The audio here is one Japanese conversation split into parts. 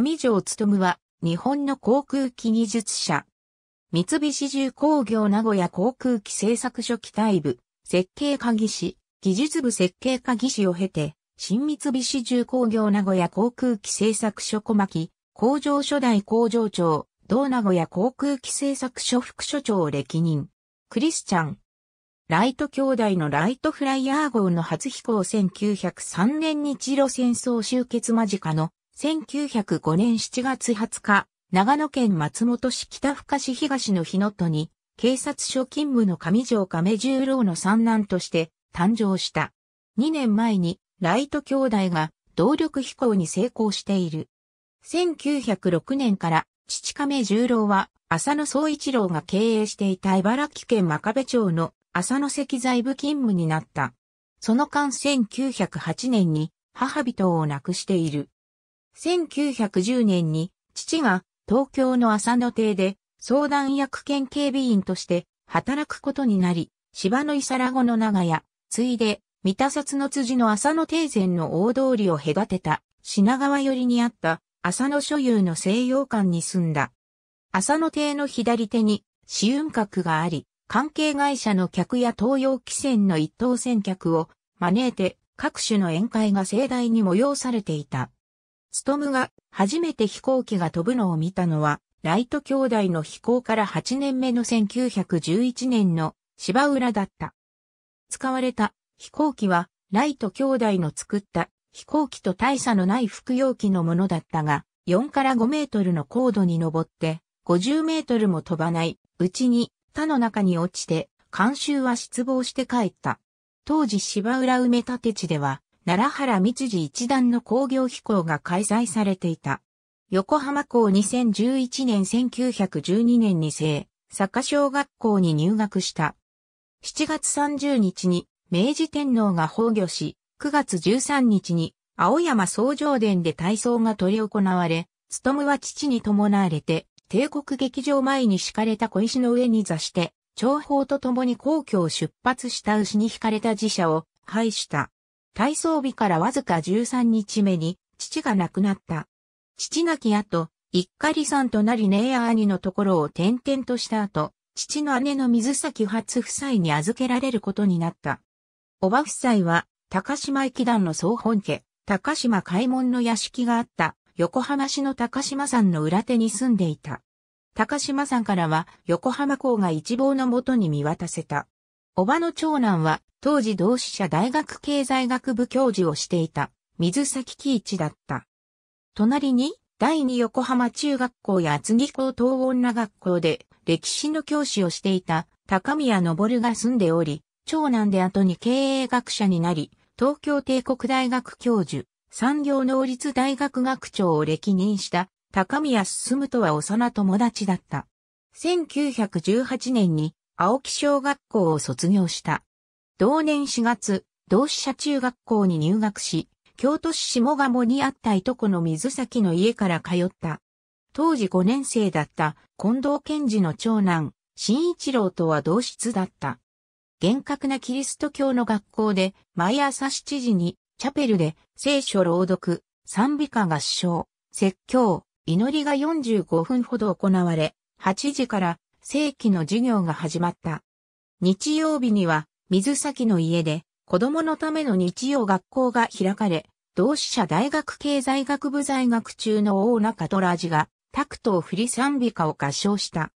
上条務は、日本の航空機技術者。三菱重工業名古屋航空機製作所機体部、設計科技士、技術部設計科技士を経て、新三菱重工業名古屋航空機製作所小牧、工場初代工場長、同名古屋航空機製作所副所長を歴任。クリスチャン。ライト兄弟のライトフライヤー号の初飛行1903年日露戦争終結間近の1905年7月20日、長野県松本市北深市東の日野都に、警察署勤務の上条亀十郎の三男として誕生した。2年前に、ライト兄弟が動力飛行に成功している。1906年から、父亀十郎は、浅野総一郎が経営していた茨城県真壁町の浅野石材部勤務になった。その間1908年に母人を亡くしている。1910年に父が東京の浅野邸で相談役兼警備員として働くことになり、芝の伊皿子の長屋、ついで、三田札の辻の浅野邸。前の大通りを隔てた品川寄りにあった浅野所有の西洋館に住んだ。浅野邸の左手に試運閣があり、関係会社の客や東洋汽船の一等船客を招いて各種の宴会が盛大に催されていた。ストムが初めて飛行機が飛ぶのを見たのは、ライト兄弟の飛行から8年目の1911年の芝浦だった。使われた飛行機は、ライト兄弟の作った飛行機と大差のない服用機のものだったが、4から5メートルの高度に登って、50メートルも飛ばないうちに他の中に落ちて、監修は失望して帰った。当時芝浦埋め立て地では、奈良原道次一団の工業飛行が開催されていた。横浜港2011年1912年に生、坂小学校に入学した。7月30日に明治天皇が崩御し、9月13日に青山総上殿で体操が取り行われ、務は父に伴われて、帝国劇場前に敷かれた小石の上に座して、長方と共に皇居を出発した牛に敷かれた寺社を廃した。体操日からわずか13日目に、父が亡くなった。父亡き後、一家離散となり姉や兄のところを転々とした後、父の姉の水崎初夫妻に預けられることになった。おば夫妻は、高島駅団の総本家、高島開門の屋敷があった横浜市の高島山の裏手に住んでいた。高島山からは横浜港が一望のもとに見渡せた。おばの長男は、当時同志社大学経済学部教授をしていた、水崎喜一だった。隣に、第二横浜中学校や厚木高等女学校で、歴史の教師をしていた、高宮昇が住んでおり、長男で後に経営学者になり、東京帝国大学教授、産業能率大学学長を歴任した高宮進とは幼友達だった。1918年に青木小学校を卒業した。同年4月、同志社中学校に入学し、京都市下鴨にあったいとこの水崎の家から通った。当時5年生だった近藤健二の長男、新一郎とは同室だった。厳格なキリスト教の学校で、毎朝7時に、チャペルで、聖書朗読、賛美歌合唱、説教、祈りが45分ほど行われ、8時から正規の授業が始まった。日曜日には、水崎の家で、子供のための日曜学校が開かれ、同志社大学経済学部在学中の大中トラジが、タクトを振り賛美歌を合唱した。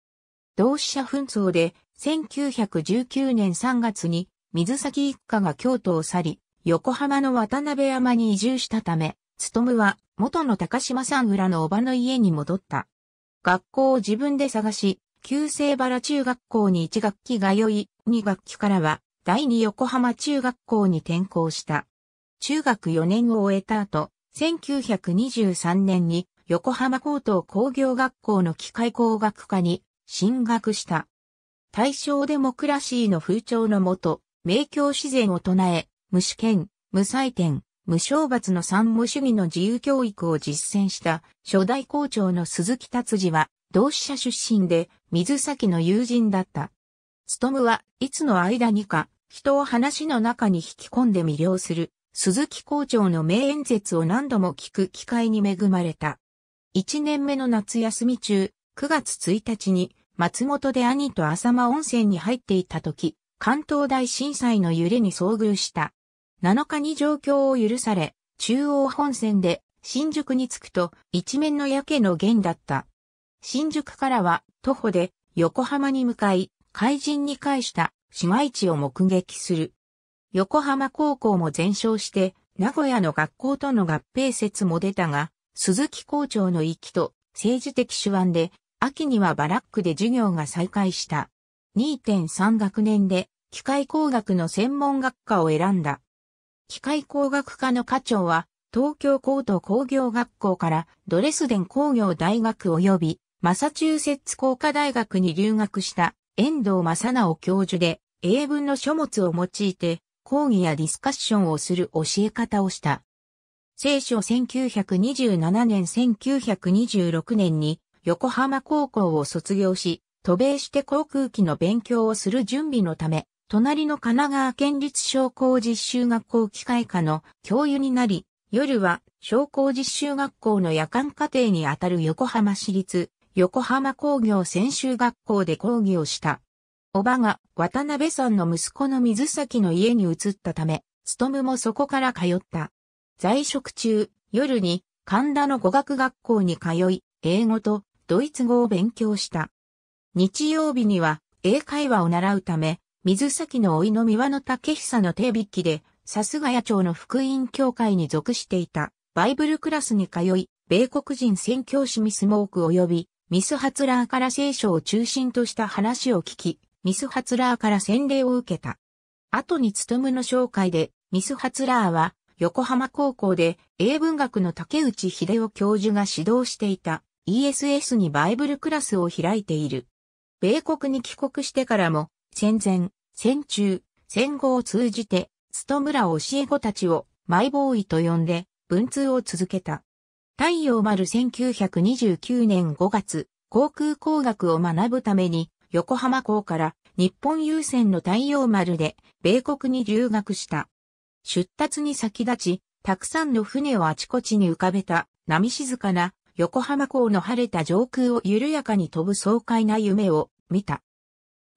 同志社紛争で、1919年3月に、水崎一家が京都を去り、横浜の渡辺山に移住したため、勤は元の高島さん裏のおばの家に戻った。学校を自分で探し、旧制原中学校に1学期が通い、2学期からは第2横浜中学校に転校した。中学4年を終えた後、1923年に横浜高等工業学校の機械工学科に進学した。大正デモクラシーの風潮のもと、明教自然を唱え、無試験、無採点、無懲罰の三無主義の自由教育を実践した初代校長の鈴木達治は、同志社出身で、水崎の友人だった。つとむはいつの間にか、人を話の中に引き込んで魅了する、鈴木校長の名演説を何度も聞く機会に恵まれた。一年目の夏休み中、9月1日に、松本で兄と浅間温泉に入っていた時、関東大震災の揺れに遭遇した。7日に状況を許され、中央本線で新宿に着くと一面の焼けの弦だった。新宿からは徒歩で横浜に向かい、怪人に返した市街地を目撃する。横浜高校も全焼して、名古屋の学校との合併説も出たが、鈴木校長の域と政治的手腕で、秋にはバラックで授業が再開した。2.3学年で機械工学の専門学科を選んだ。機械工学科の課長は、東京高等工業学校からドレスデン工業大学及びマサチューセッツ工科大学に留学した遠藤正直教授で英文の書物を用いて講義やディスカッションをする教え方をした。聖書1927年1926年に横浜高校を卒業し、渡米して航空機の勉強をする準備のため、隣の神奈川県立商工実習学校機械科の教諭になり、夜は商工実習学校の夜間課程にあたる横浜市立横浜工業専修学校で講義をした。おばが渡辺さんの息子の水崎の家に移ったため、勤もそこから通った。在職中、夜に神田の語学学校に通い、英語とドイツ語を勉強した。日曜日には英会話を習うため、水崎の甥の三輪の竹久の手引きで、さすが野町の福音教会に属していたバイブルクラスに通い、米国人宣教師ミスモーク及びミスハツラーから聖書を中心とした話を聞き、ミスハツラーから洗礼を受けた。後に務の紹介で、ミスハツラーは、横浜高校で英文学の竹内秀夫教授が指導していた ESS にバイブルクラスを開いている。米国に帰国してからも、戦前、戦中、戦後を通じて、ストムラ教え子たちをマイボーイと呼んで、文通を続けた。太陽丸1929年5月、航空工学を学ぶために、横浜港から日本郵船の太陽丸で米国に留学した。出立に先立ち、たくさんの船をあちこちに浮かべた波静かな横浜港の晴れた上空を緩やかに飛ぶ爽快な夢を見た。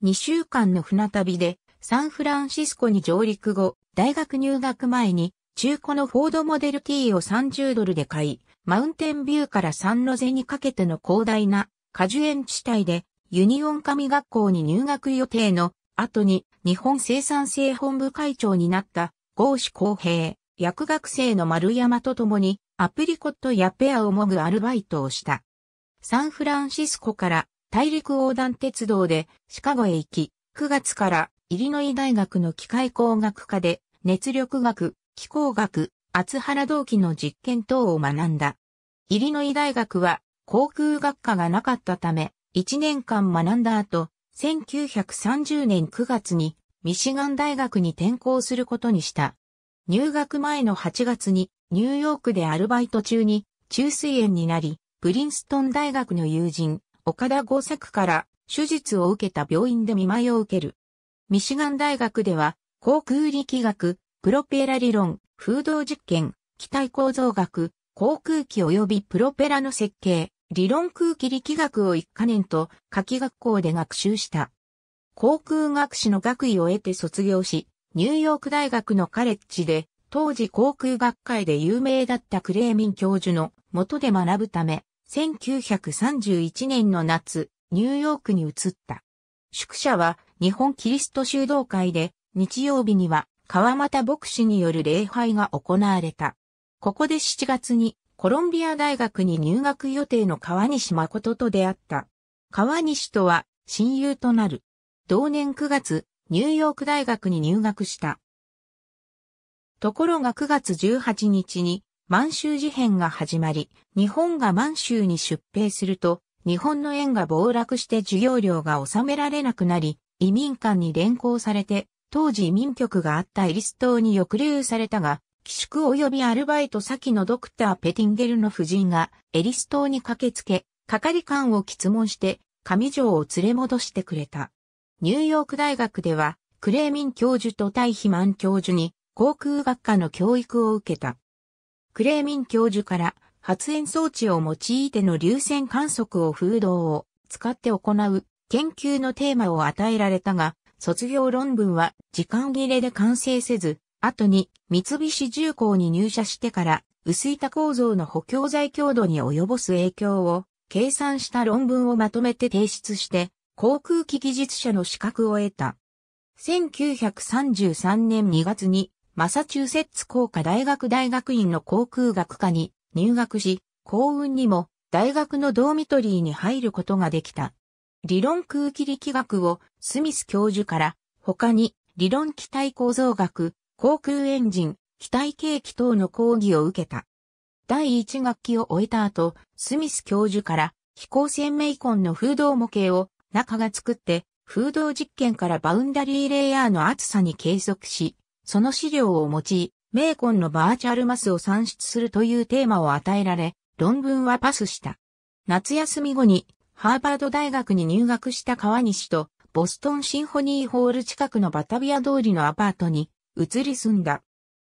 2週間の船旅でサンフランシスコに上陸後、大学入学前に中古のフォードモデル T を30ドルで買い、マウンテンビューからサンロゼにかけての広大な果樹園地帯でユニオン神学校に入学予定の後に日本生産性本部会長になった郷志公平、薬学生の丸山と共にアプリコットやペアをもぐアルバイトをした。サンフランシスコから大陸横断鉄道でシカゴへ行き、9月からイリノイ大学の機械工学科で熱力学、気候学、厚原動機の実験等を学んだ。イリノイ大学は航空学科がなかったため、1年間学んだ後、1930年9月にミシガン大学に転校することにした。入学前の8月にニューヨークでアルバイト中に中水炎になり、プリンストン大学の友人、岡田豪作から手術を受けた病院で見舞いを受ける。ミシガン大学では航空力学、プロペラ理論、風洞実験、機体構造学、航空機及びプロペラの設計、理論空気力学を一か年と夏季学校で学習した。航空学士の学位を得て卒業し、ニューヨーク大学のカレッジで、当時航空学会で有名だったクレーミン教授の元で学ぶため、1931年の夏、ニューヨークに移った。宿舎は日本キリスト修道会で、日曜日には川又牧師による礼拝が行われた。ここで7月にコロンビア大学に入学予定の川西誠と出会った。川西とは親友となる。同年9月、ニューヨーク大学に入学した。ところが9月18日に満州事変が始まり、日本が満州に出兵すると、日本の円が暴落して授業料が納められなくなり、移民間に連行されて当時民局があったエリス島に抑留されたが、寄宿及びアルバイト先のドクター・ペティンゲルの夫人がエリス島に駆けつけ、係官を質問して、上条を連れ戻してくれた。ニューヨーク大学では、クレーミン教授と対マン教授に航空学科の教育を受けた。クレーミン教授から発煙装置を用いての流線観測を風洞を使って行う研究のテーマを与えられたが、卒業論文は時間切れで完成せず、後に三菱重工に入社してから薄板構造の補強材強度に及ぼす影響を計算した論文をまとめて提出して航空機技術者の資格を得た。1933年2月にマサチューセッツ工科大学大学院の航空学科に入学し、幸運にも大学のドーミトリーに入ることができた。理論空気力学をスミス教授から、他に理論機体構造学、航空エンジン、機体景気等の講義を受けた。第1学期を終えた後、スミス教授から飛行船メイコンの風洞模型を中が作って、風洞実験からバウンダリーレイヤーの厚さに計測し、その資料を用い、メイコンのバーチャルマスを算出するというテーマを与えられ、論文はパスした。夏休み後に、ハーバード大学に入学した川西と、ボストンシンフォニーホール近くのバタビア通りのアパートに移り住んだ。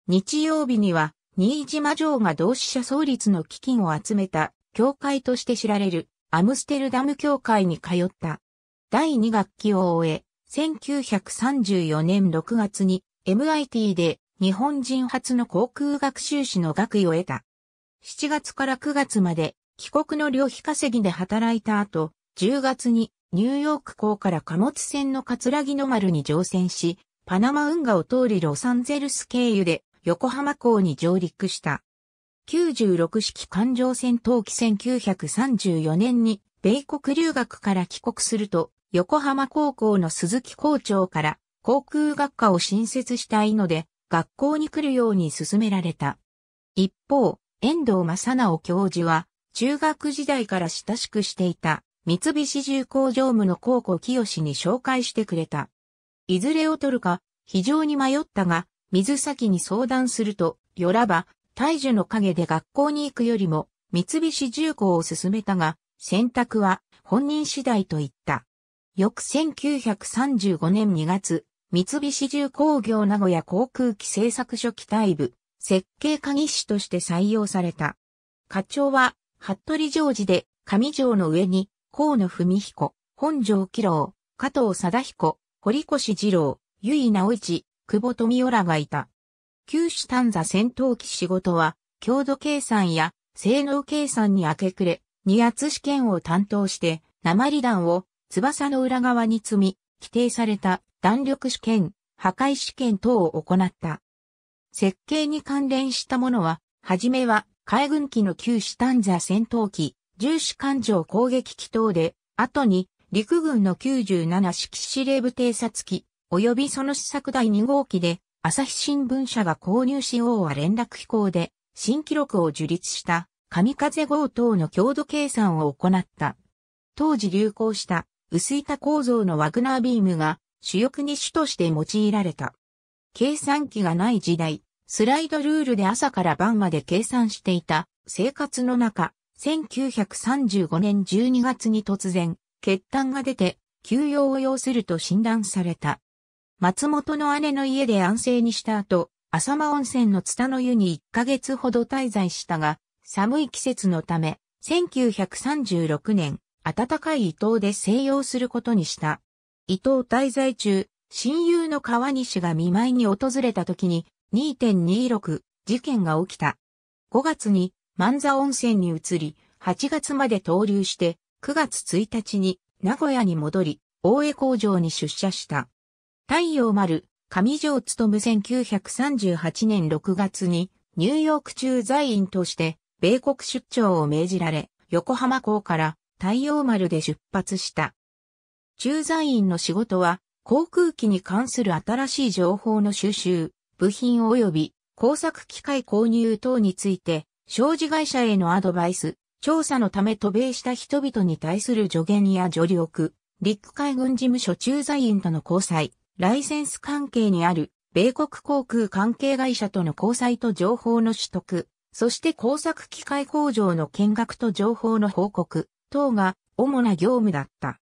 日曜日には、新島城が同志社創立の基金を集めた、教会として知られる、アムステルダム教会に通った。第2学期を終え、1934年6月に MIT で日本人初の航空学習士の学位を得た。7月から9月まで帰国の旅費稼ぎで働いた後、10月にニューヨーク港から貨物船の葛城の丸に乗船し、パナマ運河を通りロサンゼルス経由で横浜港に上陸した。96式環状線陶器1934年に米国留学から帰国すると、横浜高校の鈴木校長から航空学科を新設したいので、学校に来るように勧められた。一方、遠藤正直教授は、中学時代から親しくしていた三菱重工常務の高校清に紹介してくれた。いずれを取るか、非常に迷ったが、水先に相談すると、よらば、大樹の陰で学校に行くよりも、三菱重工を勧めたが、選択は本人次第と言った。翌1935年2月、三菱重工業名古屋航空機製作所機体部、設計技師として採用された。課長は、服部常時で、上条の上に、河野文彦、本城喜郎、加藤貞彦、堀越二郎、由井直一、久保富代らがいた。九死丹座戦闘機仕事は、強度計算や性能計算に明け暮れ、二圧試験を担当して、鉛弾を翼の裏側に積み、規定された弾力試験、破壊試験等を行った。設計に関連したものは、はじめは海軍機の旧シタンザ戦闘機、重視艦上攻撃機等で、後に陸軍の97式司令部偵察機、及びその試作第2号機で、朝日新聞社が購入しようは連絡飛行で、新記録を樹立した、神風号等の強度計算を行った。当時流行した薄板構造のワグナービームが主翼に主として用いられた。計算機がない時代、スライドルールで朝から晩まで計算していた生活の中、1935年12月に突然、血痰が出て、休養を要すると診断された。松本の姉の家で安静にした後、浅間温泉の津田の湯に1ヶ月ほど滞在したが、寒い季節のため、1936年、暖かい伊東で静養することにした。伊東滞在中、親友の川西が見舞いに訪れた時に2.26事件が起きた。5月に万座温泉に移り、8月まで投留して、9月1日に名古屋に戻り、大江工場に出社した。太陽丸、上条勤1938年6月に、ニューヨーク駐在員として、米国出張を命じられ、横浜港から太陽丸で出発した。駐在員の仕事は、航空機に関する新しい情報の収集、部品及び工作機械購入等について商事会社へのアドバイス、調査のため渡米した人々に対する助言や助力、陸海軍事務所駐在員との交際、ライセンス関係にある米国航空関係会社との交際と情報の取得、そして工作機械工場の見学と情報の報告等が主な業務だった。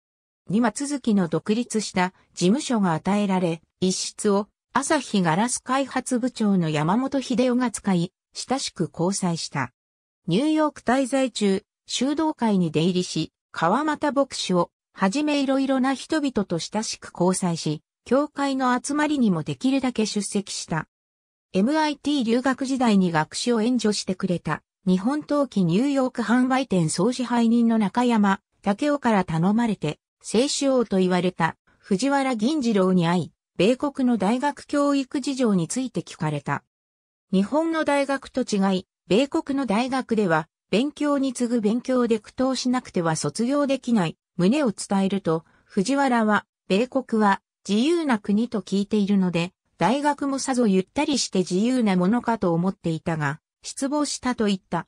今続きの独立した事務所が与えられ、一室を朝日ガラス開発部長の山本秀夫が使い、親しく交際した。ニューヨーク滞在中、修道会に出入りし、川又牧師をはじめいろいろな人々と親しく交際し、教会の集まりにもできるだけ出席した。MIT 留学時代に学士を援助してくれた、日本陶器ニューヨーク販売店総支配人の中山、竹雄から頼まれて、聖主王と言われた藤原銀次郎に会い、米国の大学教育事情について聞かれた。日本の大学と違い、米国の大学では、勉強に次ぐ勉強で苦闘しなくては卒業できない、旨を伝えると、藤原は、米国は自由な国と聞いているので、大学もさぞゆったりして自由なものかと思っていたが、失望したと言った。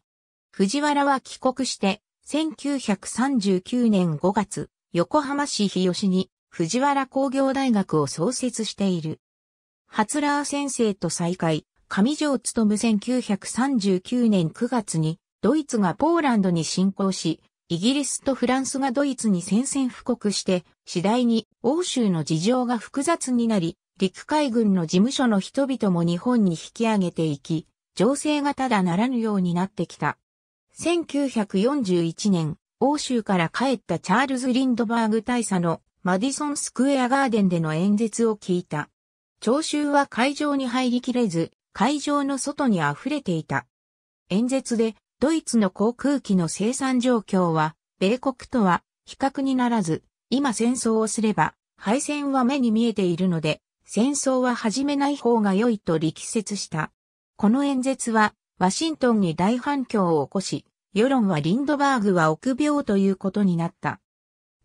藤原は帰国して、1939年5月、横浜市日吉に藤原工業大学を創設している。初ラー先生と再会、上条務1939年9月に、ドイツがポーランドに侵攻し、イギリスとフランスがドイツに宣戦布告して、次第に欧州の事情が複雑になり、陸海軍の事務所の人々も日本に引き上げていき、情勢がただならぬようになってきた。1941年、欧州から帰ったチャールズ・リンドバーグ大佐のマディソン・スクエア・ガーデンでの演説を聞いた。聴衆は会場に入りきれず、会場の外に溢れていた。演説で、ドイツの航空機の生産状況は、米国とは比較にならず、今戦争をすれば、敗戦は目に見えているので、戦争は始めない方が良いと力説した。この演説は、ワシントンに大反響を起こし、世論はリンドバーグは臆病ということになった。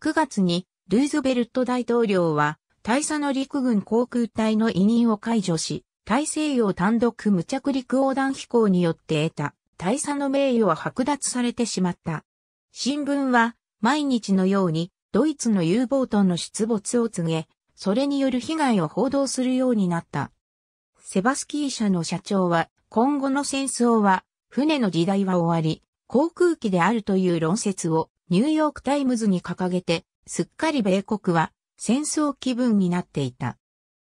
9月に、ルーズベルト大統領は、大佐の陸軍航空隊の委任を解除し、大西洋単独無着陸横断飛行によって得た大佐の名誉は剥奪されてしまった。新聞は毎日のようにドイツの U ボートの出没を告げ、それによる被害を報道するようになった。セバスキー社の社長は、今後の戦争は、船の時代は終わり、航空機であるという論説をニューヨークタイムズに掲げて、すっかり米国は戦争気分になっていた。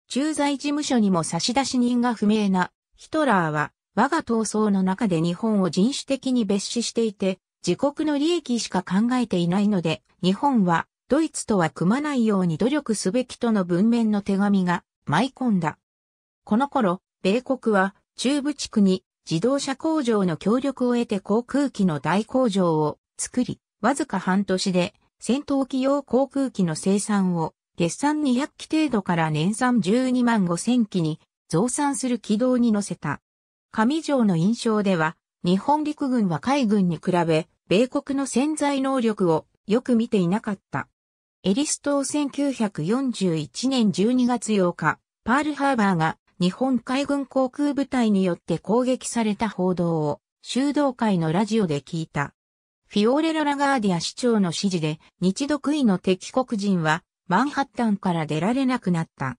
駐在事務所にも差出人が不明なヒトラーは我が闘争の中で日本を人種的に蔑視していて自国の利益しか考えていないので日本はドイツとは組まないように努力すべきとの文面の手紙が舞い込んだ。この頃、米国は中部地区に自動車工場の協力を得て航空機の大工場を作り、わずか半年で戦闘機用航空機の生産を月産200機程度から年産12万5000機に増産する軌道に乗せた。上条の印象では、日本陸軍は海軍に比べ、米国の潜在能力をよく見ていなかった。エリス島1941年12月8日、パールハーバーが日本海軍航空部隊によって攻撃された報道を修道会のラジオで聞いた。フィオレラ・ラガーディア市長の指示で日独位の敵国人はマンハッタンから出られなくなった。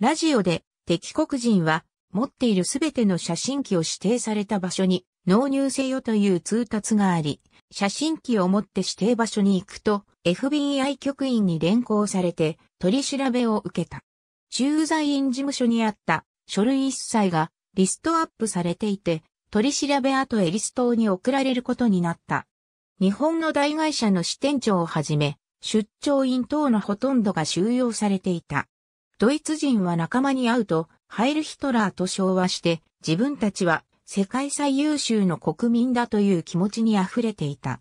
ラジオで敵国人は持っているすべての写真機を指定された場所に納入せよという通達があり、写真機を持って指定場所に行くと FBI 局員に連行されて取り調べを受けた。駐在員事務所にあった書類一切がリストアップされていて、取り調べ後エリストに送られることになった。日本の大会社の支店長をはじめ、出張員等のほとんどが収容されていた。ドイツ人は仲間に会うと、ハイルヒトラーと昭和して、自分たちは世界最優秀の国民だという気持ちに溢れていた。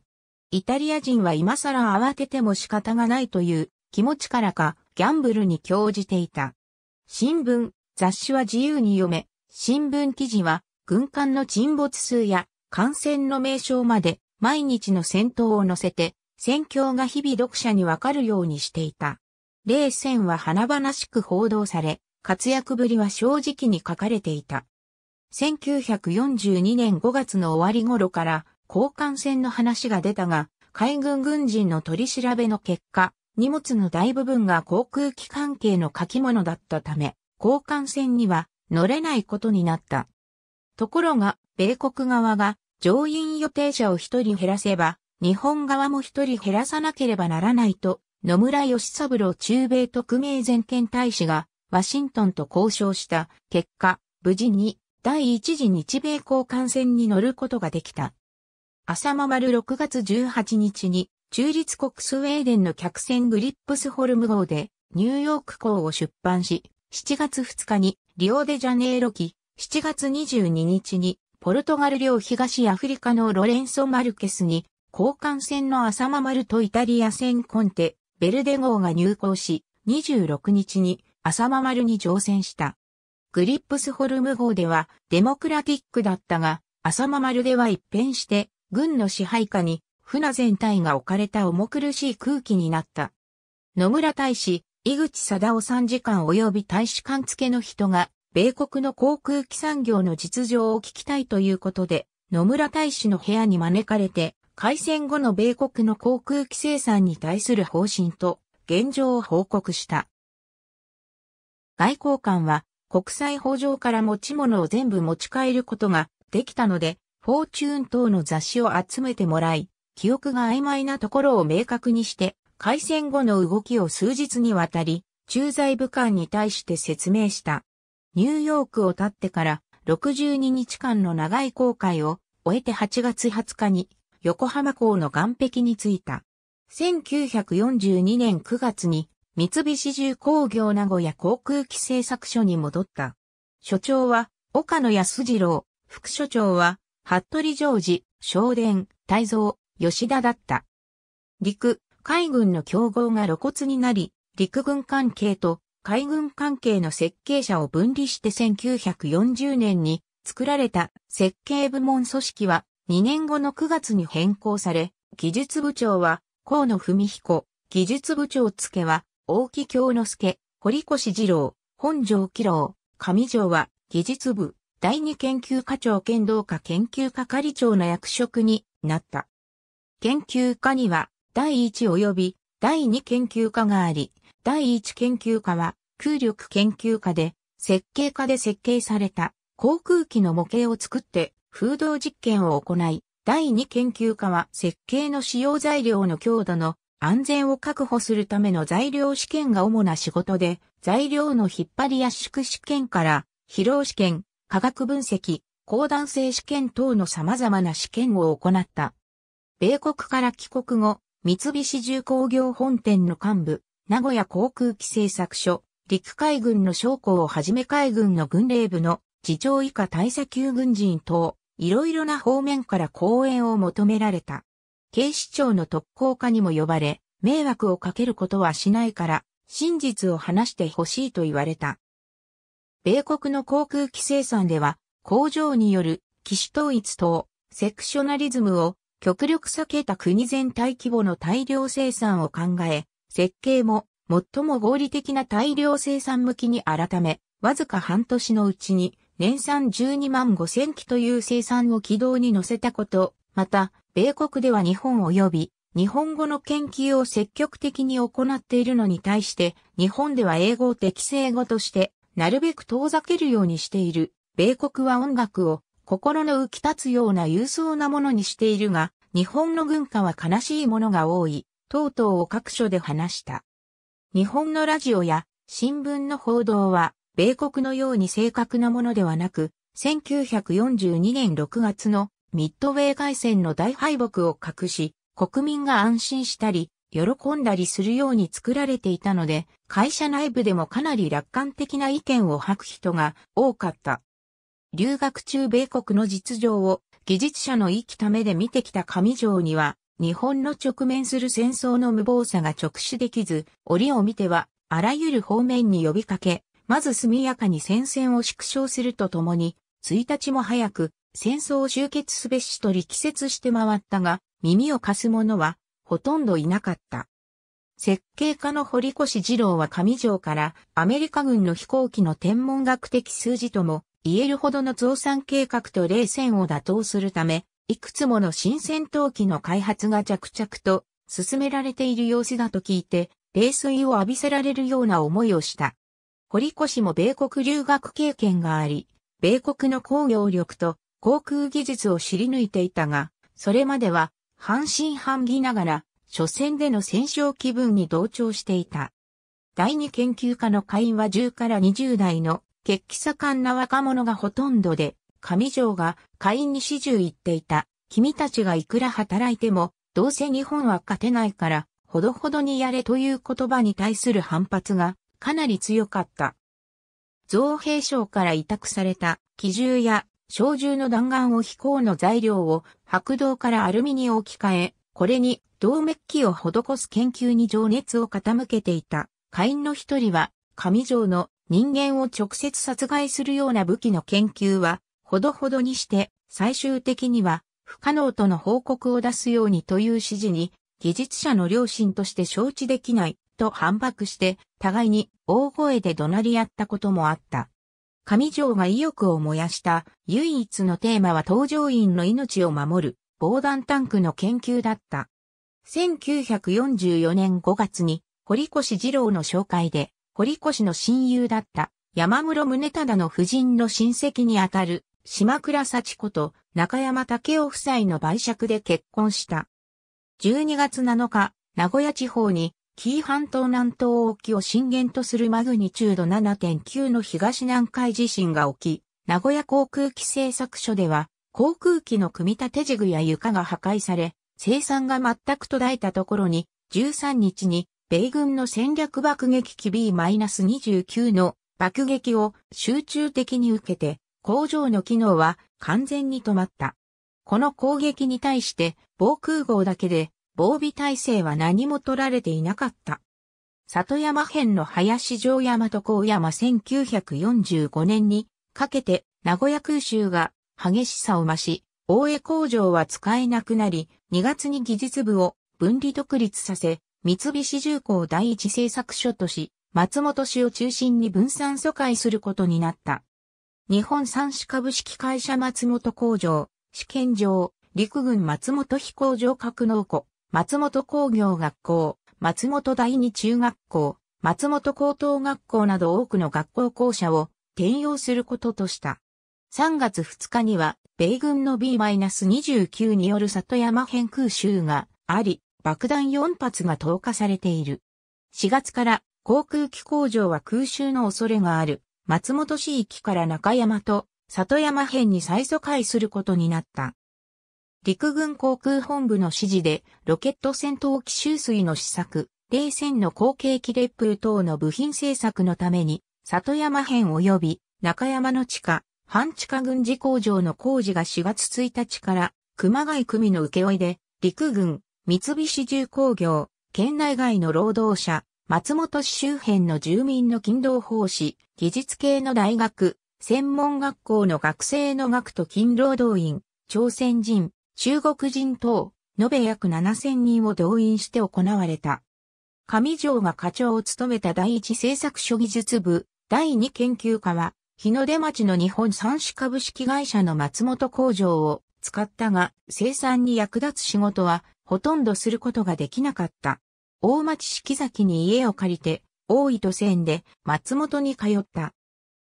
イタリア人は今更慌てても仕方がないという気持ちからか、ギャンブルに興じていた。新聞、雑誌は自由に読め、新聞記事は軍艦の沈没数や艦船の名称まで毎日の戦闘を載せて戦況が日々読者にわかるようにしていた。冷戦は華々しく報道され、活躍ぶりは正直に書かれていた。1942年5月の終わり頃から交換船の話が出たが、海軍軍人の取り調べの結果、荷物の大部分が航空機関係の書き物だったため、交換船には乗れないことになった。ところが、米国側が乗員予定者を一人減らせば、日本側も一人減らさなければならないと、野村義三郎中米特命全権大使が、ワシントンと交渉した結果、無事に第一次日米交換戦に乗ることができた。浅間丸6月18日に、中立国スウェーデンの客船グリップスホルム号で、ニューヨーク港を出版し、7月2日にリオデジャネイロ機、7月22日にポルトガル領東アフリカのロレンソ・マルケスに交換戦の浅間丸とイタリア戦コンテ、ベルデ号が入港し、26日に浅間丸に乗船した。グリップスホルム号ではデモクラティックだったが、浅間丸では一変して、軍の支配下に船全体が置かれた重苦しい空気になった。野村大使、井口貞夫参時間及び大使館付けの人が、米国の航空機産業の実情を聞きたいということで、野村大使の部屋に招かれて、開戦後の米国の航空機生産に対する方針と現状を報告した。外交官は国際法上から持ち物を全部持ち帰ることができたので、フォーチューン等の雑誌を集めてもらい、記憶が曖昧なところを明確にして、開戦後の動きを数日にわたり、駐在武官に対して説明した。ニューヨークを経ってから62日間の長い航海を終えて8月20日に横浜港の岸壁に着いた。1942年9月に三菱重工業名古屋航空機製作所に戻った。所長は岡野康次郎、副所長は服部常時、正殿、泰造、吉田だった。陸、海軍の競合が露骨になり、陸軍関係と海軍関係の設計者を分離して1940年に作られた設計部門組織は2年後の9月に変更され、技術部長は河野文彦、技術部長付は大木京之助、堀越二郎、本城喜郎、上条は技術部第二研究課長剣道家研究係長の役職になった。研究課には第一及び第二研究課があり、第一研究課は空力研究課で設計課で設計された航空機の模型を作って風洞実験を行い、第2研究科は設計の使用材料の強度の安全を確保するための材料試験が主な仕事で、材料の引っ張り圧縮試験から疲労試験、化学分析、高弾性試験等の様々な試験を行った。米国から帰国後、三菱重工業本店の幹部、名古屋航空機製作所、陸海軍の将校をはじめ海軍の軍令部の自長以下大佐級軍人等、いろいろな方面から講演を求められた。警視庁の特攻課にも呼ばれ、迷惑をかけることはしないから、真実を話してほしいと言われた。米国の航空機生産では、工場による機種統一等、セクショナリズムを極力避けた国全体規模の大量生産を考え、設計も最も合理的な大量生産向きに改め、わずか半年のうちに年産12万5千機という生産を軌道に乗せたこと、また、米国では日本及び、日本語の研究を積極的に行っているのに対して、日本では英語を適正語として、なるべく遠ざけるようにしている。米国は音楽を心の浮き立つような勇壮なものにしているが、日本の文化は悲しいものが多い、等々を各所で話した。日本のラジオや新聞の報道は、米国のように正確なものではなく、1942年6月のミッドウェー海戦の大敗北を隠し、国民が安心したり、喜んだりするように作られていたので、会社内部でもかなり楽観的な意見を吐く人が多かった。留学中米国の実情を技術者の生きためで見てきた上条には、日本の直面する戦争の無謀さが直視できず、折を見ては、あらゆる方面に呼びかけ、まず速やかに戦線を縮小するとともに、1日も早く戦争を終結すべしと力説して回ったが、耳を貸す者はほとんどいなかった。設計家の堀越二郎は上条からアメリカ軍の飛行機の天文学的数字とも言えるほどの増産計画と冷戦を打倒するため、いくつもの新戦闘機の開発が着々と進められている様子だと聞いて、冷水を浴びせられるような思いをした。堀越も米国留学経験があり、米国の工業力と航空技術を知り抜いていたが、それまでは半信半疑ながら、初戦での戦勝気分に同調していた。第二研究家の会員は10から20代の血気盛んな若者がほとんどで、上条が会員に始終言っていた。君たちがいくら働いても、どうせ日本は勝てないから、ほどほどにやれという言葉に対する反発がかなり強かった。造兵省から委託された機銃や小銃の弾丸を飛行の材料を白銅からアルミに置き換え、これに銅メッキを施す研究に情熱を傾けていた。会員の一人は、上条の人間を直接殺害するような武器の研究は、ほどほどにして、最終的には、不可能との報告を出すようにという指示に、技術者の良心として承知できないと反駁して、互いに大声で怒鳴り合ったこともあった。上条が意欲を燃やした唯一のテーマは登場員の命を守る防弾タンクの研究だった。1944年5月に堀越二郎の紹介で堀越の親友だった山室宗忠の夫人の親戚にあたる島倉幸子と中山武夫夫妻の売借で結婚した。12月7日、名古屋地方に紀伊半島南東沖を震源とするマグニチュード7.9の東南海地震が起き、名古屋航空機製作所では、航空機の組み立て軸や床が破壊され、生産が全く途絶えたところに、13日に、米軍の戦略爆撃機 B-29 の爆撃を集中的に受けて、工場の機能は完全に止まった。この攻撃に対して、防空壕だけで防備体制は何も取られていなかった。里山編の林城山と高山1945年にかけて名古屋空襲が激しさを増し、大江工場は使えなくなり、2月に技術部を分離独立させ、三菱重工第一製作所とし、松本市を中心に分散疎開することになった。日本産種株式会社松本工場、試験場、陸軍松本飛行場格納庫、松本工業学校、松本第二中学校、松本高等学校など多くの学校校舎を転用することとした。3月2日には、米軍の B-29 による里山編空襲があり、爆弾4発が投下されている。4月から航空機工場は空襲の恐れがある松本市域から中山と里山編に再疎開することになった。陸軍航空本部の指示で、ロケット戦闘機周水の試作、冷戦の後継機プ風等の部品製作のために、里山編及び中山の地下、半地下軍事工場の工事が4月1日から熊谷組の請負いで、陸軍、三菱重工業、県内外の労働者、松本市周辺の住民の勤労奉仕、技術系の大学、専門学校の学生の学徒勤労動員、朝鮮人、中国人等、延べ約7000人を動員して行われた。上条が課長を務めた第一製作所技術部、第二研究科は、日の出町の日本産種株式会社の松本工場を使ったが、生産に役立つ仕事は、ほとんどすることができなかった。大町式崎に家を借りて、大糸線で松本に通った。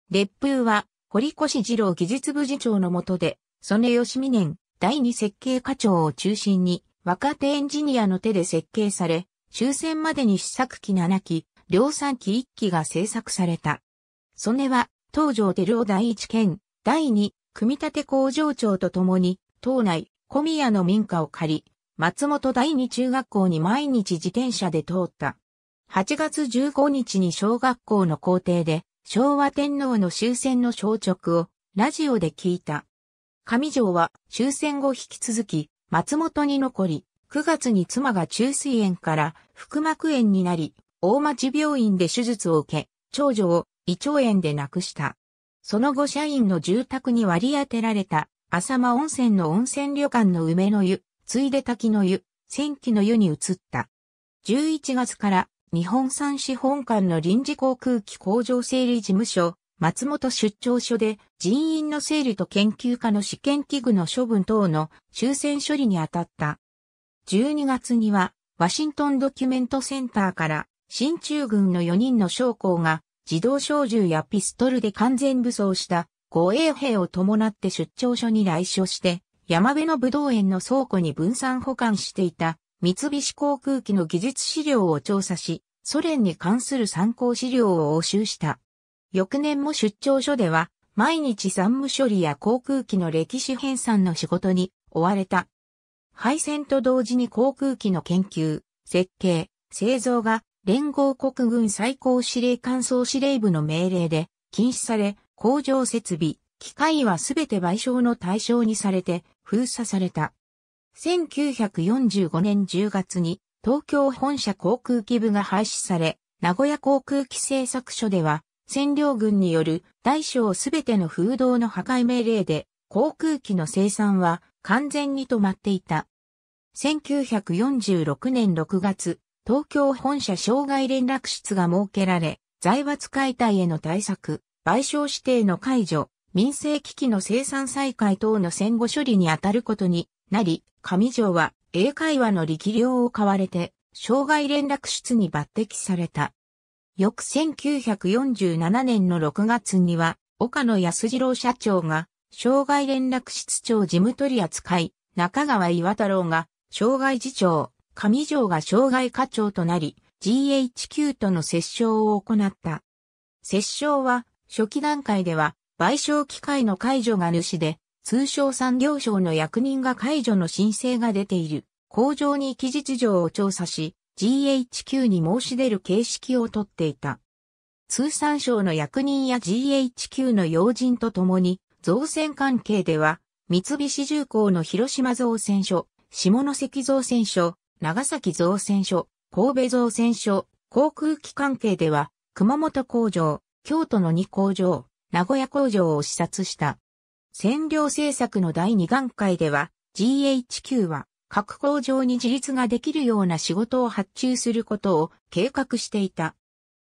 烈風は、堀越二郎技術部次長のもとで、曽根義美年、第二設計課長を中心に若手エンジニアの手で設計され、終戦までに試作機7機、量産機1機が製作された。曽根は、東条照夫第一県、第二、組み立て工場長と共に、島内、小宮の民家を借り、松本第二中学校に毎日自転車で通った。8月15日に小学校の校庭で、昭和天皇の終戦の消直を、ラジオで聞いた。上条は終戦後引き続き、松本に残り、9月に妻が中水炎から腹膜炎になり、大町病院で手術を受け、長女を胃腸炎で亡くした。その後社員の住宅に割り当てられた浅間温泉の温泉旅館の梅の湯、ついで滝の湯、戦機の湯に移った。11月から日本産資本館の臨時航空機工場整理事務所、松本出張所で人員の整理と研究家の試験器具の処分等の抽選処理に当たった。12月には、ワシントンドキュメントセンターから、新中軍の4人の将校が、自動小銃やピストルで完全武装した護衛兵を伴って出張所に来所して、山辺の武道園の倉庫に分散保管していた三菱航空機の技術資料を調査し、ソ連に関する参考資料を押収した。翌年も出張所では、毎日産務処理や航空機の歴史編纂の仕事に追われた。敗戦と同時に航空機の研究、設計、製造が連合国軍最高司令官総司令部の命令で禁止され、工場設備、機械はすべて賠償の対象にされて封鎖された。1945年10月に東京本社航空機部が廃止され、名古屋航空機製作所では占領軍による大小すべての風洞の破壊命令で航空機の生産は完全に止まっていた。1946年6月、東京本社障害連絡室が設けられ、財閥解体への対策、賠償指定の解除、民生危機の生産再開等の戦後処理に当たることになり、上条は英会話の力量を買われて、障害連絡室に抜擢された。翌1947年の6月には、岡野康次郎社長が、障害連絡室長事務取扱い、中川岩太郎が、障害次長、上条が障害課長となり、GHQ との折衝を行った。接衝は、初期段階では、賠償機会の解除が主で、通商産業省の役人が解除の申請が出ている、工場に期日上を調査し、GHQ に申し出る形式をとっていた。通産省の役人や GHQ の要人と共に、造船関係では、三菱重工の広島造船所、下関造船所、長崎造船所、神戸造船所、航空機関係では、熊本工場、京都の2工場、名古屋工場を視察した。占領政策の第2段階では、GHQ は各工場に自立ができるような仕事を発注することを計画していた。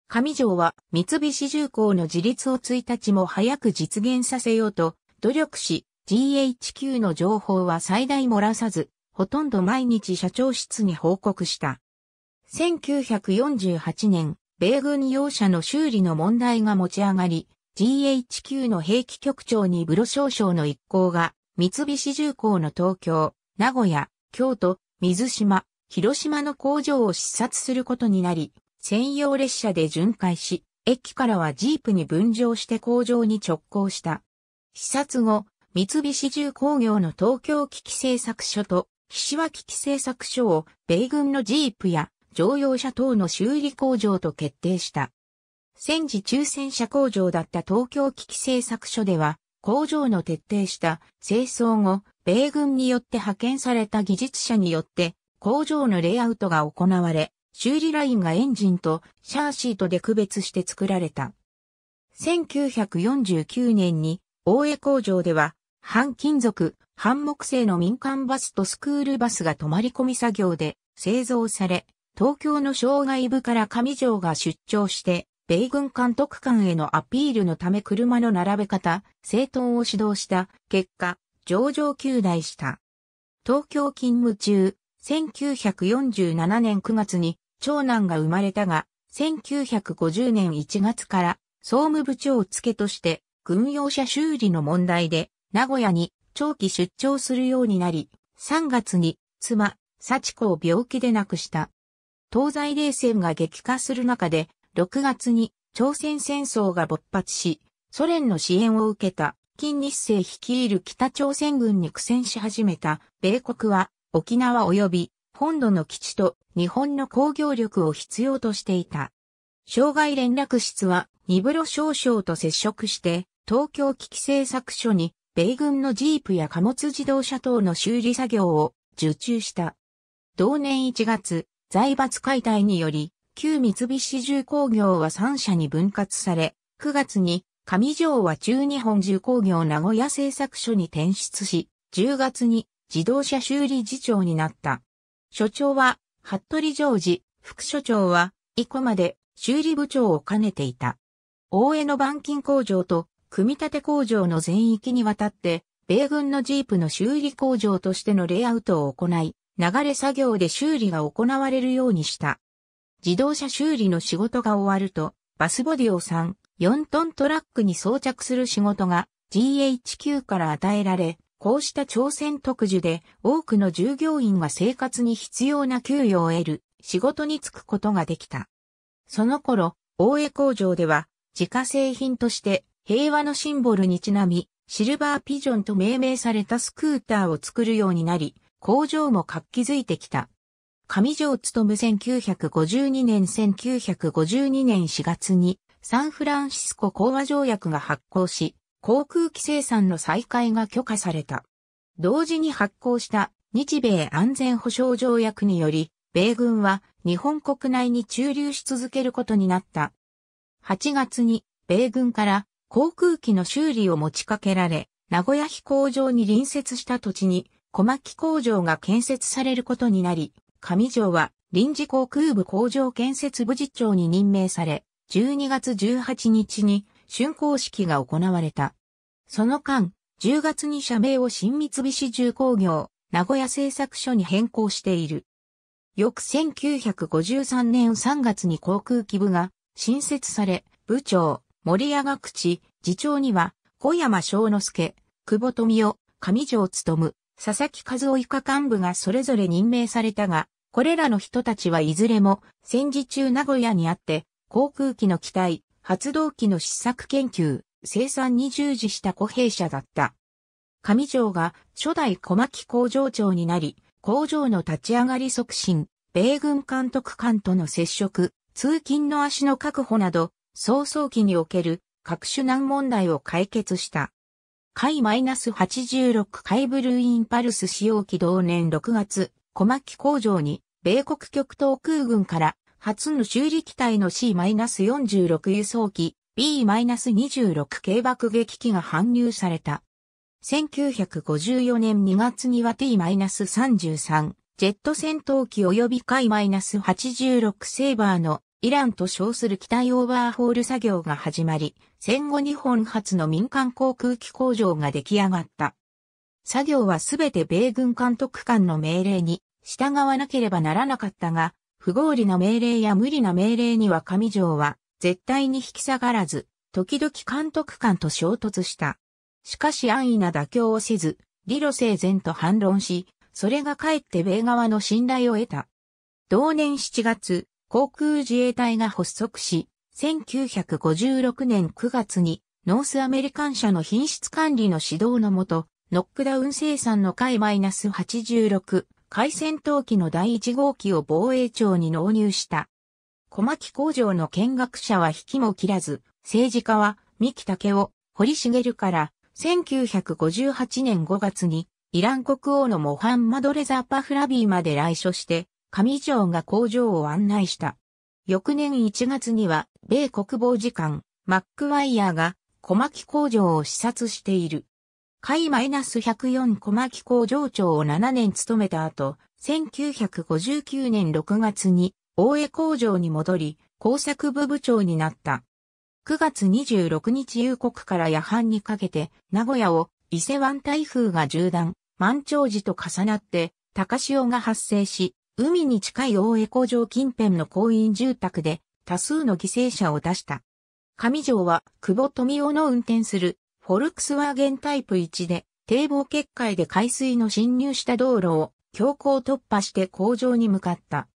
上条は三菱重工の自立を1日も早く実現させようと努力し、GHQ の情報は最大漏らさず、ほとんど毎日社長室に報告した。1948年、米軍用車の修理の問題が持ち上がり、GHQ の兵器局長にブロ少将の一行が、三菱重工の東京、名古屋、京都、水島、広島の工場を視察することになり、専用列車で巡回し、駅からはジープに分乗して工場に直行した。視察後、三菱重工業の東京機器製作所と岸和機器製作所を米軍のジープや乗用車等の修理工場と決定した。戦時中戦車工場だった東京機器製作所では、工場の徹底した清掃後、米軍によって派遣された技術者によって工場のレイアウトが行われ、修理ラインがエンジンとシャーシートで区別して作られた。1949年に大江工場では、半金属、半木製の民間バスとスクールバスが泊まり込み作業で製造され、東京の障害部から上条が出張して、米軍監督官へのアピールのため車の並べ方、整頓を指導した結果、上場休代した。東京勤務中、1947年9月に長男が生まれたが、1950年1月から総務部長付けとして軍用車修理の問題で名古屋に長期出張するようになり、3月に妻、幸子を病気で亡くした。東西冷戦が激化する中で、6月に朝鮮戦争が勃発し、ソ連の支援を受けた近日成率いる北朝鮮軍に苦戦し始めた米国は沖縄及び本土の基地と日本の工業力を必要としていた。障害連絡室はニブロ少将と接触して東京危機政策所に米軍のジープや貨物自動車等の修理作業を受注した。同年1月、財閥解体により、旧三菱重工業は3社に分割され、9月に上条は中日本重工業名古屋製作所に転出し、10月に自動車修理次長になった。所長は、服部常時、副所長は、以降まで修理部長を兼ねていた。大江の板金工場と組み立て工場の全域にわたって、米軍のジープの修理工場としてのレイアウトを行い、流れ作業で修理が行われるようにした。自動車修理の仕事が終わると、バスボディを3、4トントラックに装着する仕事が GHQ から与えられ、こうした朝鮮特需で多くの従業員が生活に必要な給与を得る仕事に就くことができた。その頃、大江工場では自家製品として平和のシンボルにちなみ、シルバーピジョンと命名されたスクーターを作るようになり、工場も活気づいてきた。上条勤1952年1952年4月にサンフランシスコ講和条約が発効し、航空機生産の再開が許可された。同時に発効した日米安全保障条約により、米軍は日本国内に駐留し続けることになった。8月に米軍から航空機の修理を持ちかけられ、名古屋飛行場に隣接した土地に小牧工場が建設されることになり、上条は臨時航空部工場建設部次長に任命され、12月18日に竣工式が行われた。その間、10月に社名を新三菱重工業、名古屋製作所に変更している。翌1953年3月に航空機部が新設され、部長、森山口、次長には、小山翔之助、久保富夫、上条務、佐々木和夫以下幹部がそれぞれ任命されたが、これらの人たちはいずれも戦時中名古屋にあって航空機の機体、発動機の試作研究、生産に従事した歩兵者だった。上条が初代小牧工場長になり、工場の立ち上がり促進、米軍監督官との接触、通勤の足の確保など、早々期における各種難問題を解決した。海 -86 海ブルーインパルス使用機同年6月、小牧工場に米国極東空軍から初の修理機体の C-46 輸送機 B-26 軽爆撃機が搬入された。1954年2月には T-33 ジェット戦闘機及び海 -86 セーバーのイランと称する機体オーバーホール作業が始まり、戦後日本初の民間航空機工場が出来上がった。作業はすべて米軍監督官の命令に従わなければならなかったが、不合理な命令や無理な命令には上条は絶対に引き下がらず、時々監督官と衝突した。しかし安易な妥協をせず、理路整然と反論し、それがかえって米側の信頼を得た。同年7月、航空自衛隊が発足し、1956年9月にノースアメリカン社の品質管理の指導のもと、ノックダウン生産の回マイナス86、海戦闘機の第1号機を防衛庁に納入した。小牧工場の見学者は引きも切らず、政治家は三木武夫、堀茂から1958年5月にイラン国王のモハンマドレザーパフラビーまで来所して、上条が工場を案内した。翌年1月には、米国防次官、マックワイヤーが小牧工場を視察している。海 -104 小牧工場長を7年務めた後、1959年6月に大江工場に戻り、工作部部長になった。9月26日夕刻から夜半にかけて、名古屋を伊勢湾台風が縦断、満潮時と重なって、高潮が発生し、海に近い大江工場近辺の公員住宅で多数の犠牲者を出した。上条は久保富夫の運転するフォルクスワーゲンタイプ1で、堤防決壊で海水の侵入した道路を強行突破して工場に向かった。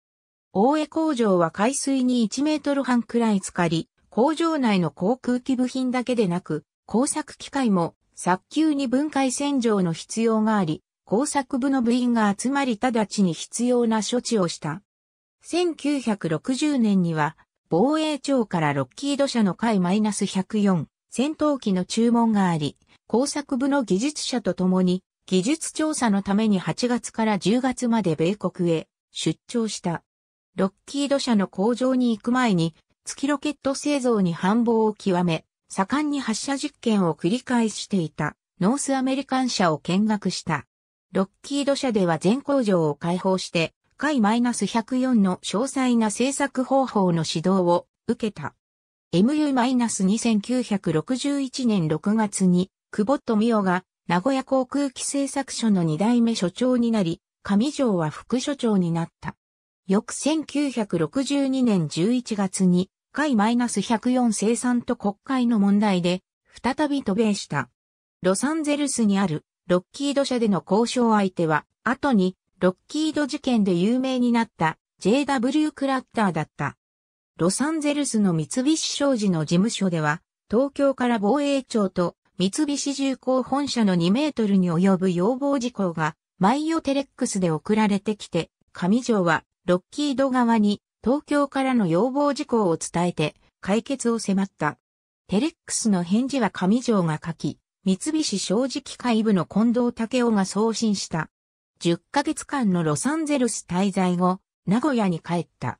大江工場は海水に1メートル半くらい浸かり、工場内の航空機部品だけでなく、工作機械も早急に分解洗浄の必要があり、工作部の部員が集まり直ちに必要な処置をした。1960年には、防衛庁からロッキード社の会 -104 戦闘機の注文があり、工作部の技術者と共に技術調査のために8月から10月まで米国へ出張した。ロッキード社の工場に行く前に月ロケット製造に繁忙を極め、盛んに発射実験を繰り返していたノースアメリカン社を見学した。ロッキード社では全工場を開放して、回 -104 の詳細な製作方法の指導を受けた。MU-2961 年6月に、久保富代が名古屋航空機製作所の2代目所長になり、上条は副所長になった。翌1962年11月に、海 -104 生産と国会の問題で、再び渡米した。ロサンゼルスにある、ロッキード社での交渉相手は、後に、ロッキード事件で有名になった、J.W. クラッターだった。ロサンゼルスの三菱商事の事務所では、東京から防衛庁と三菱重工本社の2メートルに及ぶ要望事項が、マイオテレックスで送られてきて、上条は、ロッキード側に、東京からの要望事項を伝えて、解決を迫った。テレックスの返事は上条が書き、三菱商事機会部の近藤武雄が送信した。10ヶ月間のロサンゼルス滞在後、名古屋に帰った。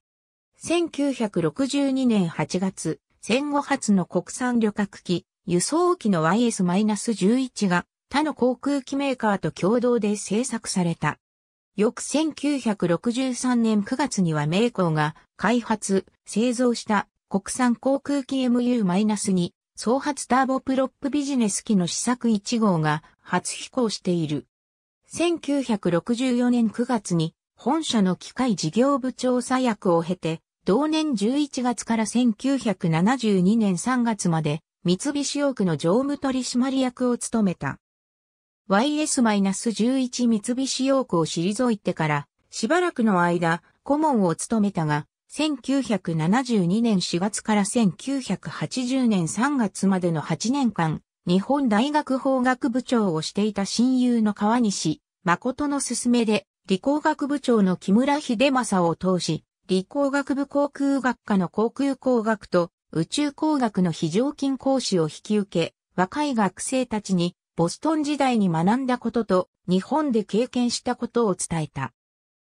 1962年8月、戦後初の国産旅客機、輸送機の YS-11 が他の航空機メーカーと共同で製作された。翌1963年9月には名工が開発、製造した国産航空機 MU-2 総発ターボプロップビジネス機の試作1号が初飛行している。1964年9月に本社の機械事業部調査役を経て同年11月から1972年3月まで三菱オークの常務取締役を務めた。YS-11 三菱オークを退いてからしばらくの間顧問を務めたが、1972年4月から1980年3月までの8年間、日本大学法学部長をしていた親友の川西誠の勧めで理工学部長の木村秀正を通し、理工学部航空学科の航空工学と宇宙工学の非常勤講師を引き受け、若い学生たちにボストン時代に学んだことと日本で経験したことを伝えた。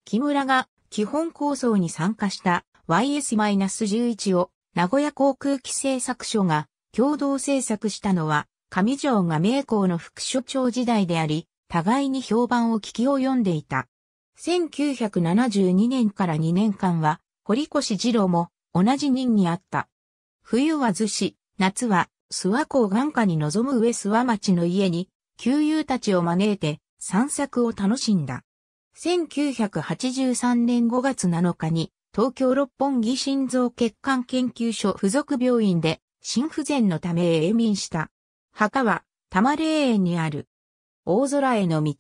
木村が基本構想に参加した YS-11 を名古屋航空機製作所が共同制作したのは上条が名工の副所長時代であり、互いに評判を聞き及んでいた。1972年から2年間は、堀越二郎も同じ任にあった。冬は逗子、夏は諏訪湖眼下に望む上諏訪町の家に、旧友たちを招いて散策を楽しんだ。1983年5月7日に、東京六本木心臓血管研究所附属病院で心不全のため永眠した。墓は、玉霊園にある。大空への道、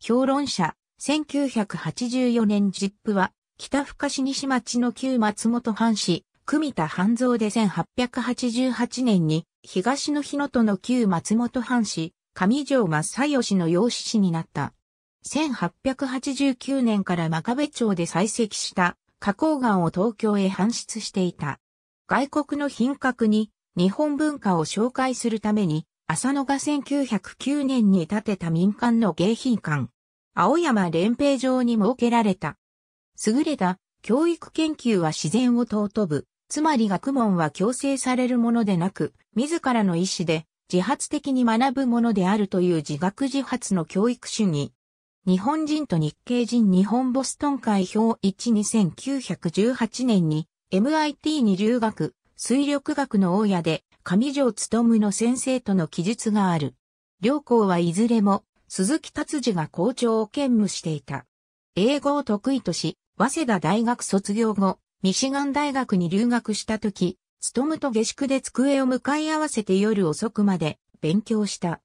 評論者、1984年ジップは、北深市西町の旧松本藩市、美田半蔵で1888年に、東の日野との旧松本藩市、上条正義の養子市になった。1889年から真壁町で採石した花崗岩を東京へ搬出していた。外国の品格に日本文化を紹介するために、浅野が1909年に建てた民間の迎賓館、青山連平場に設けられた。優れた教育研究は自然を尊ぶ。つまり学問は強制されるものでなく、自らの意志で自発的に学ぶものであるという自学自発の教育主義。日本人と日系人日本ボストン会表12918年に MIT に留学、水力学の大家で上条務の先生との記述がある。両校はいずれも鈴木達治が校長を兼務していた。英語を得意とし、早稲田大学卒業後、ミシガン大学に留学した時、勤と下宿で机を向かい合わせて夜遅くまで勉強した。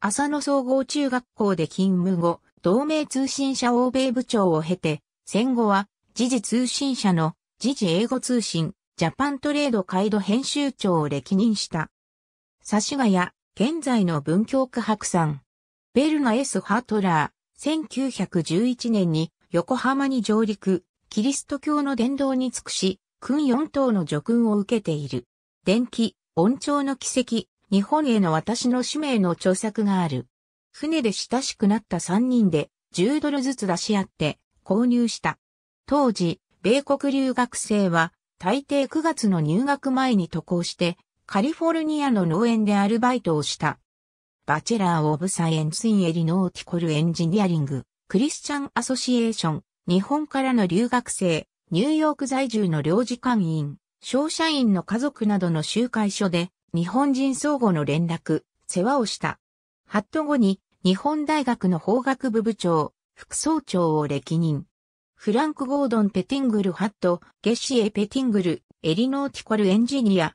浅野総合中学校で勤務後、同盟通信社欧米部長を経て、戦後は、時事通信社の、時事英語通信、ジャパントレードガイド編集長を歴任した。差しがや、現在の文京区白山、ベルエ S ハートラー、1911年に横浜に上陸、キリスト教の伝道に尽くし、訓4等の助訓を受けている。電気、音調の奇跡、日本への私の使命の著作がある。船で親しくなった3人で10ドルずつ出し合って購入した。当時、米国留学生は大抵9月の入学前に渡航してカリフォルニアの農園でアルバイトをした。バチェラー・オブ・サイエンス・イン・エリノーティコル・エンジニアリング、クリスチャン・アソシエーション、日本からの留学生、ニューヨーク在住の領事館員、商社員の家族などの集会所で、日本人相互の連絡、世話をした。ハット後に、日本大学の法学部部長、副総長を歴任。フランク・ゴードン・ペティングル・ハット、ゲシエ・ペティングル、エリノーティコル・エンジニア。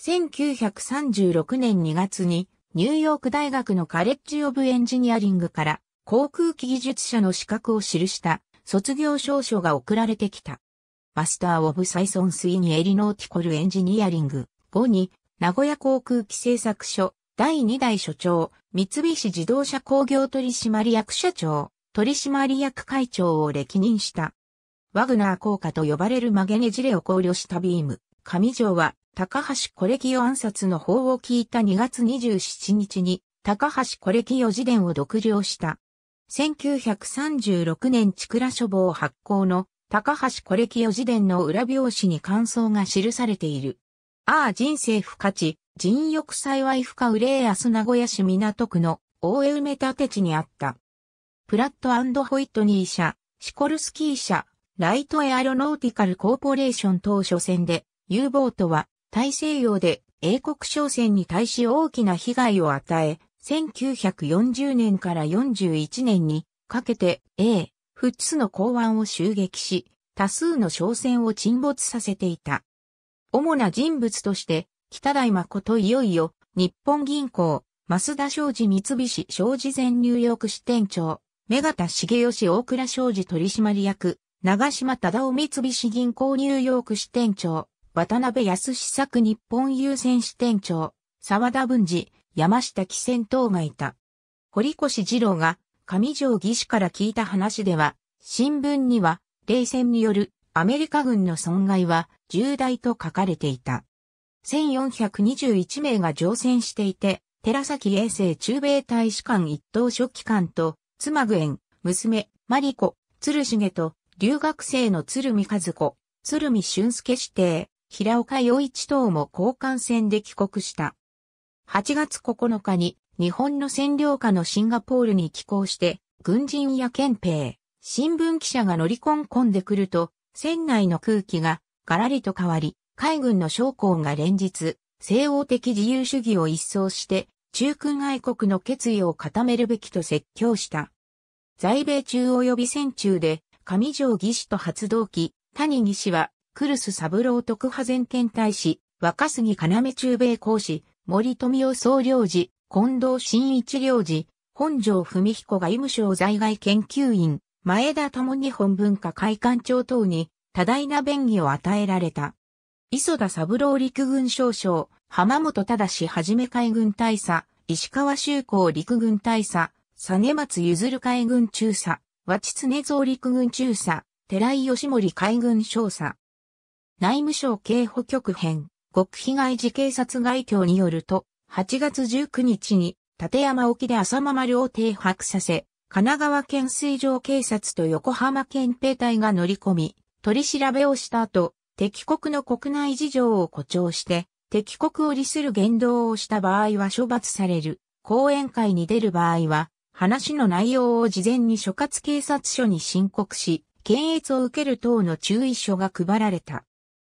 1936年2月に、ニューヨーク大学のカレッジ・オブ・エンジニアリングから航空機技術者の資格を記した卒業証書が送られてきた。マスター・オブ・サイソン・スイニ・エリノーティコル・エンジニアリング5に名古屋航空機製作所第2代所長、三菱自動車工業取締役社長、取締役会長を歴任した。ワグナー効果と呼ばれる曲げねじれを考慮したビーム、上条は高橋コレキオ暗殺の法を聞いた2月27日に、高橋コレキオ自伝を独領した。1936年千倉書房発行の高橋コレキオ自伝の裏表紙に感想が記されている。ああ人生不価値、人欲幸い不可憂明日名古屋市港区の大江埋め立て地にあった。プラットホイットニー社、シコルスキー社、ライトエアロノーティカルコーポレーション等初戦で、U ボートは大西洋で英国商船に対し大きな被害を与え、1940年から41年にかけて A、フッツの港湾を襲撃し、多数の商船を沈没させていた。主な人物として、北大誠いよいよ、日本銀行、増田商事三菱商事前ニューヨーク支店長、目形重吉大倉商事取締役、長島忠夫三菱銀行ニューヨーク支店長、渡辺康作日本郵船支店長、沢田文治、山下紀仙等がいた。堀越二郎が上条義士から聞いた話では、新聞には、冷戦によるアメリカ軍の損害は重大と書かれていた。1421名が乗船していて、寺崎衛星中米大使館一等書記官と、妻具園、娘、マリコ、鶴重と、留学生の鶴見和子、鶴見俊介指定、平岡洋一等も交換船で帰国した。8月9日に日本の占領下のシンガポールに寄港して、軍人や憲兵、新聞記者が乗り込んでくると、船内の空気がガラリと変わり、海軍の将校が連日、西欧的自由主義を一掃して、中空愛国の決意を固めるべきと説教した。在米中及び戦中で、上条義士と発動機、谷義士はクルス三郎特派全権大使、若杉要中米公使、森富夫総領事、近藤真一領事、本庄文彦外務省在外研究員、前田智日本文化会館長等に多大な便宜を与えられた。磯田三郎陸軍少将、浜本忠はじめ海軍大佐、石川修公陸軍大佐、佐根松譲海軍中佐、和知常蔵陸軍中佐、寺井義森海軍少佐、内務省警保局編、極被害児警察外協によると、8月19日に、立山沖で浅間丸を停泊させ、神奈川県水上警察と横浜県兵隊が乗り込み、取り調べをした後、敵国の国内事情を誇張して、敵国を利する言動をした場合は処罰される。講演会に出る場合は、話の内容を事前に所轄警察署に申告し、検閲を受ける等の注意書が配られた。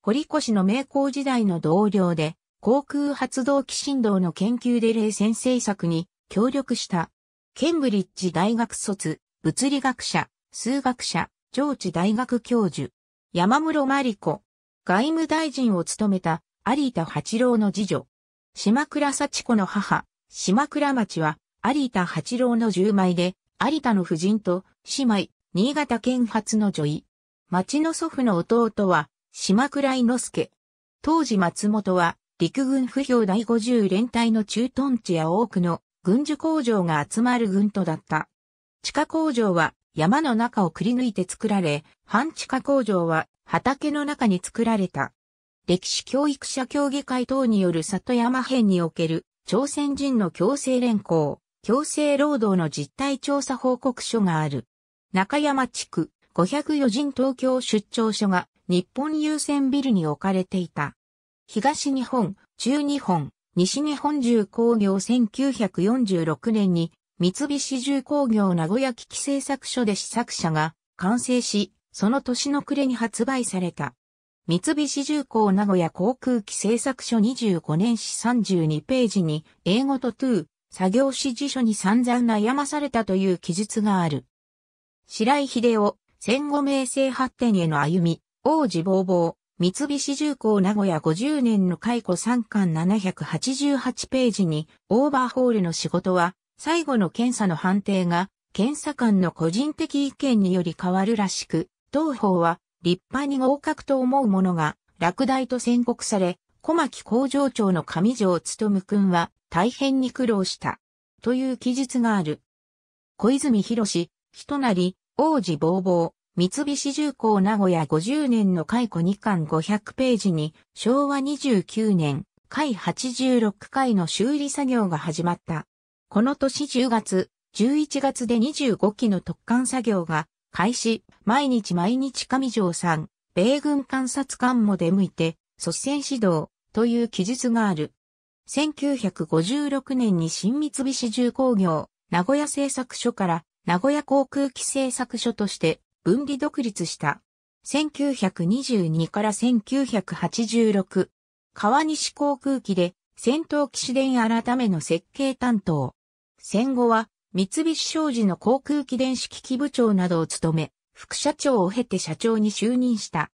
堀越の名工時代の同僚で、航空発動機振動の研究で冷戦政策に協力した。ケンブリッジ大学卒、物理学者、数学者、上智大学教授。山室真理子。外務大臣を務めた有田八郎の次女。島倉幸子の母、島倉町は有田八郎の十枚で、有田の夫人と姉妹、新潟県発の女医。町の祖父の弟は島倉之助。当時松本は、陸軍不評第50連隊の駐屯地や多くの軍需工場が集まる軍都だった。地下工場は山の中をくり抜いて作られ、半地下工場は畑の中に作られた。歴史教育者協議会等による里山編における朝鮮人の強制連行、強制労働の実態調査報告書がある。中山地区504人東京出張所が日本優先ビルに置かれていた。東日本、中日本、西日本重工業1946年に三菱重工業名古屋機器製作所で試作車が完成し、その年の暮れに発売された。三菱重工名古屋航空機製作所25年史32ページに英語と2作業指示書に散々悩まされたという記述がある。白井秀夫、戦後名声発展への歩み、王子坊坊、三菱重工名古屋50年の解雇3巻788ページに、オーバーホールの仕事は、最後の検査の判定が、検査官の個人的意見により変わるらしく、同法は、立派に合格と思うものが、落第と宣告され、小牧工場長の上条務君は、大変に苦労した。という記述がある。小泉博士、人なり、王子坊坊。三菱重工名古屋50年の解雇2巻500ページに、昭和29年、解86回の修理作業が始まった。この年10月、11月で25機の特貫作業が開始、毎日毎日上条さん、米軍観察官も出向いて、率先指導という記述がある。1956年に新三菱重工業、名古屋製作所から名古屋航空機製作所として分離独立した。1922から1986、川西航空機で戦闘機試電改めの設計担当。戦後は三菱商事の航空機電子機器部長などを務め、副社長を経て社長に就任した。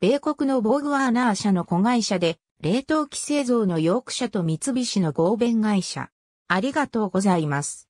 米国のボーグワーナー社の子会社で、冷凍機製造のヨーク社と三菱の合弁会社。ありがとうございます。